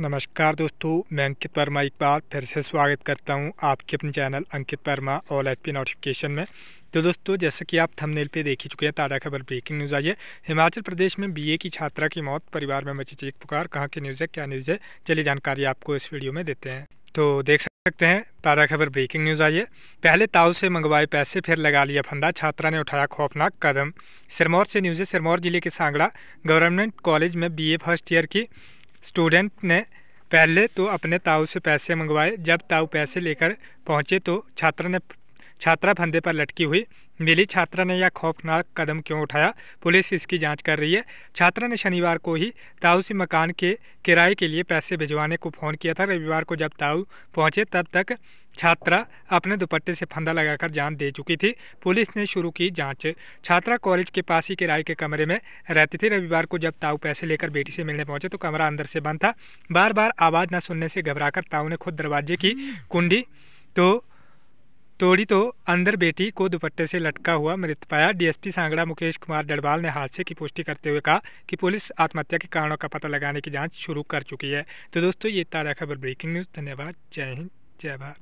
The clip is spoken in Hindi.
नमस्कार दोस्तों मैं अंकित वर्मा एक बार फिर से स्वागत करता हूं आपके अपने channel Ankit Verma all H P notification में तो दोस्तों जैसा कि आप थंबनेल पे देख ही चुके हैं ताज़ा खबर ब्रेकिंग न्यूज़ आई है हिमाचल प्रदेश में बीए की छात्रा की मौत परिवार में बची चेक पुकार कहाँ की न्यूज़ है क्या न्यूज़ है चलिए जानकारी आपको इस वीडियो में देते हैं तो देख सकते हैं ताज़ा खबर ब्रेकिंग न्यूज़ आई है पहले ताऊ से मंगवाए पैसे फिर लगा लिया फंदा छात्रा ने उठाया खौफनाक कदम सिरमौर से न्यूज़ है सिरमौर जिले के सांगड़ा गवर्नमेंट कॉलेज में बीए फर्स्ट ईयर की स्टूडेंट ने पहले तो अपने ताऊ से पैसे मंगवाए जब ताऊ पैसे लेकर पहुंचे तो छात्र ने छात्रा फंदे पर लटकी हुई मिली छात्रा ने यह खौफनाक कदम क्यों उठाया पुलिस इसकी जांच कर रही है छात्रा ने शनिवार को ही ताऊ से मकान के किराए के लिए पैसे भिजवाने को फ़ोन किया था रविवार को जब ताऊ पहुंचे तब तक छात्रा अपने दुपट्टे से फंदा लगाकर जान दे चुकी थी पुलिस ने शुरू की जांच छात्रा कॉलेज के पास ही किराए के कमरे में रहती थी रविवार को जब ताऊ पैसे लेकर बेटी से मिलने पहुंचे तो कमरा अंदर से बंद था बार बार आवाज़ न सुनने से घबराकर ताऊ ने खुद दरवाजे की हम्म। कुंडी तो तोड़ी तो अंदर बेटी को दुपट्टे से लटका हुआ मृत पाया डीएसपी सांगड़ा मुकेश कुमार डड़वाल ने हादसे की पुष्टि करते हुए कहा कि पुलिस आत्महत्या के कारणों का पता लगाने की जांच शुरू कर चुकी है तो दोस्तों ये ताज़ा खबर ब्रेकिंग न्यूज़ धन्यवाद जय हिंद जय भारत